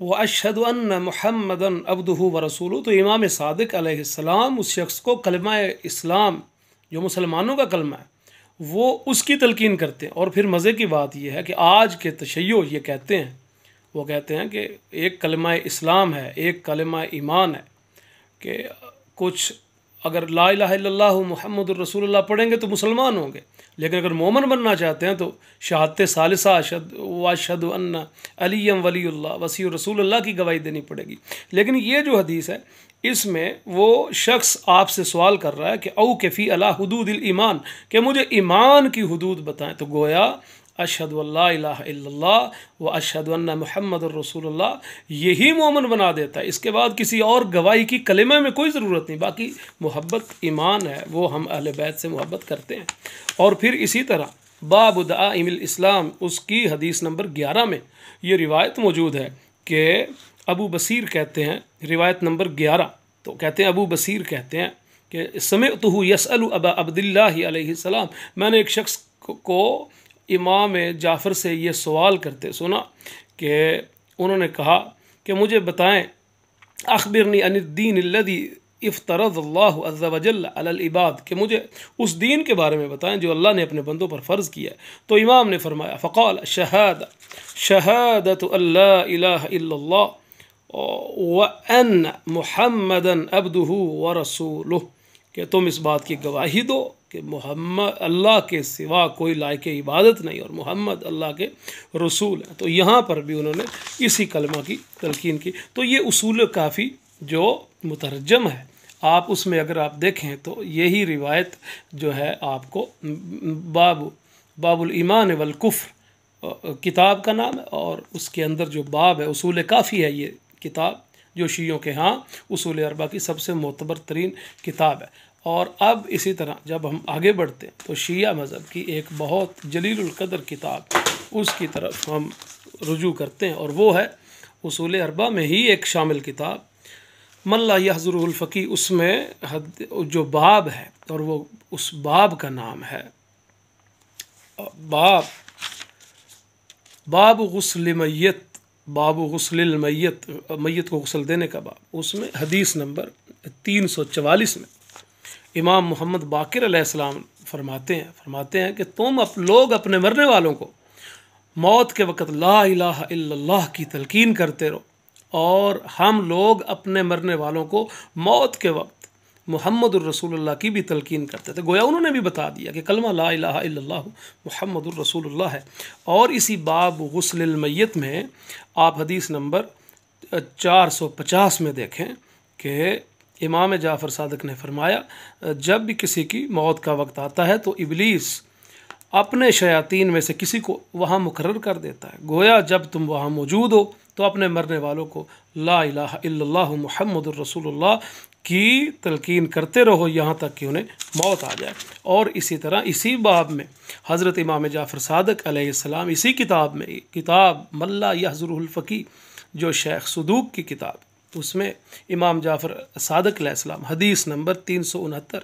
وہ اشد ان محمد ابدہ و رسولوں تو امام صادق علیہ السلام اس شخص کو کلمہ اسلام جو مسلمانوں کا کلمہ ہے وہ اس کی تلقین کرتے ہیں اور پھر مزے کی بات یہ ہے کہ آج کے تشیو یہ کہتے ہیں وہ کہتے ہیں کہ ایک کلمہ اسلام ہے ایک کلمہ ایمان ہے کہ کچھ اگر لا الہ الا اللہ محمد الرسول اللہ پڑھیں گے تو مسلمان ہوں گے لیکن اگر مومن بننا چاہتے ہیں تو شہادت ثالثہ اشد واشد ان علیم ولی اللہ وسیع رسول اللہ کی گواہی دینی پڑے گی لیکن یہ جو حدیث ہے اس میں وہ شخص آپ سے سوال کر رہا ہے کہ او کفی اللہ حدود المان کہ مجھے ایمان کی حدود بتائیں تو گویا اشد اللہ الہ الا اللہ و اشد اللہ محمد الرسول اللہ یہی مومن بنا دیتا ہے اس کے بعد کسی اور گواہی کی کلمہ میں کوئی ضرورت نہیں باقی محبت ایمان ہے وہ ہم اہل بیت سے محبت کرتے ہیں اور پھر اسی طرح باب دا الاسلام اس کی حدیث نمبر گیارہ میں یہ روایت موجود ہے کہ ابو بصیر کہتے ہیں روایت نمبر گیارہ تو کہتے ہیں ابو بصیر کہتے ہیں کہ سمعت یس ابا عبداللہ علیہ السلام میں نے ایک شخص کو امام جعفر سے یہ سوال کرتے سنا کہ انہوں نے کہا کہ مجھے بتائیں اخبرنی افترض اللہ افطرض اللہ وجل العباد کہ مجھے اس دین کے بارے میں بتائیں جو اللہ نے اپنے بندوں پر فرض کیا ہے تو امام نے فرمایا فقال شہادہ شہادت اللہ الہ الا اللہ وَأَنَّ مُحَمَّدًا عَبْدُهُ وَرَسُولُهُ کہ تم اس بات کی گواہی دو کہ محمد اللہ کے سوا کوئی لائق عبادت نہیں اور محمد اللہ کے رسول ہیں تو یہاں پر بھی انہوں نے اسی کلمہ کی تلقین کی تو یہ اصول کافی جو مترجم ہے آپ اس میں اگر آپ دیکھیں تو یہی روایت جو ہے آپ کو باب باب الایمان والکفر کتاب کا نام ہے اور اس کے اندر جو باب ہے اصول کافی ہے یہ کتاب جو شیعوں کے ہاں اصول اربا کی سب سے معتبر ترین کتاب ہے اور اب اسی طرح جب ہم آگے بڑھتے ہیں تو شیعہ مذہب کی ایک بہت جلیل القدر کتاب اس کی طرف ہم رجوع کرتے ہیں اور وہ ہے اصول اربع میں ہی ایک شامل کتاب ملا یحضر الفقی اس میں جو باب ہے اور وہ اس باب کا نام ہے باب باب غسل میت باب غسل المیت میت کو غسل دینے کا باب اس میں حدیث نمبر تین سو چوالیس میں امام محمد باقر علیہ السلام فرماتے ہیں فرماتے ہیں کہ تم لوگ اپنے مرنے والوں کو موت کے وقت لا الہ الا اللہ کی تلقین کرتے رہو اور ہم لوگ اپنے مرنے والوں کو موت کے وقت محمد الرسول اللہ کی بھی تلقین کرتے تھے گویا انہوں نے بھی بتا دیا کہ کلمہ لا الہ الا اللہ محمد الرسول اللہ ہے اور اسی باب غسل المیت میں آپ حدیث نمبر چار سو پچاس میں دیکھیں کہ امام جعفر صادق نے فرمایا جب بھی کسی کی موت کا وقت آتا ہے تو ابلیس اپنے شیاطین میں سے کسی کو وہاں مقرر کر دیتا ہے گویا جب تم وہاں موجود ہو تو اپنے مرنے والوں کو لا الہ الا اللہ محمد الرسول اللہ کی تلقین کرتے رہو یہاں تک کہ انہیں موت آ جائے اور اسی طرح اسی باب میں حضرت امام جعفر صادق علیہ السلام اسی کتاب میں کتاب ملا یحضر الفقی جو شیخ صدوق کی کتاب اس میں امام جعفر صادق علیہ السلام حدیث نمبر تین سو انہتر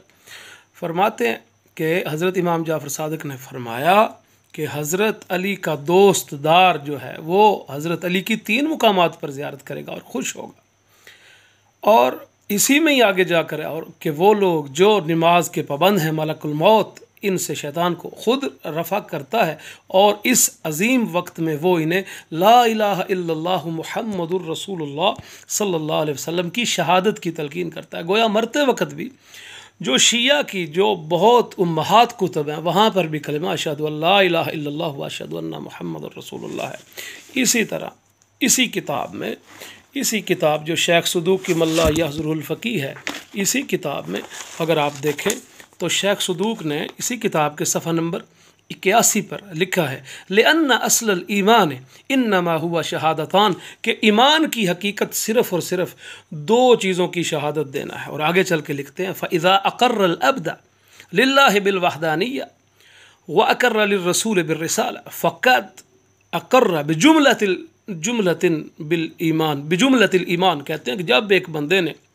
فرماتے ہیں کہ حضرت امام جعفر صادق نے فرمایا کہ حضرت علی کا دوست دار جو ہے وہ حضرت علی کی تین مقامات پر زیارت کرے گا اور خوش ہوگا اور اسی میں ہی آگے جا کر اور کہ وہ لوگ جو نماز کے پابند ہیں ملک الموت ان سے شیطان کو خود رفع کرتا ہے اور اس عظیم وقت میں وہ انہیں لا الہ الا اللہ محمد الرسول اللہ صلی اللہ علیہ وسلم کی شہادت کی تلقین کرتا ہے گویا مرتے وقت بھی جو شیعہ کی جو بہت امہات کتب ہیں وہاں پر بھی کلمہ اشہدو اللہ الہ الا اللہ اشد اللہ محمد الرسول اللہ ہے اسی طرح اسی کتاب میں اسی کتاب جو شیخ صدوق کی ملا یحضر الفقی ہے اسی کتاب میں اگر آپ دیکھیں تو شیخ صدوق نے اسی کتاب کے صفحہ نمبر اکیاسی پر لکھا ہے لن اسلائی ان نما ہوا شہادتان کہ ایمان کی حقیقت صرف اور صرف دو چیزوں کی شہادت دینا ہے اور آگے چل کے لکھتے ہیں فضا اقر العبدا لاہ بالوحدانیہ و اکرل رسول بر رسال فقط اقرہ بجملۃ جملۃ جملۃ بجملۃ ایمان کہتے ہیں کہ جب ایک بندے نے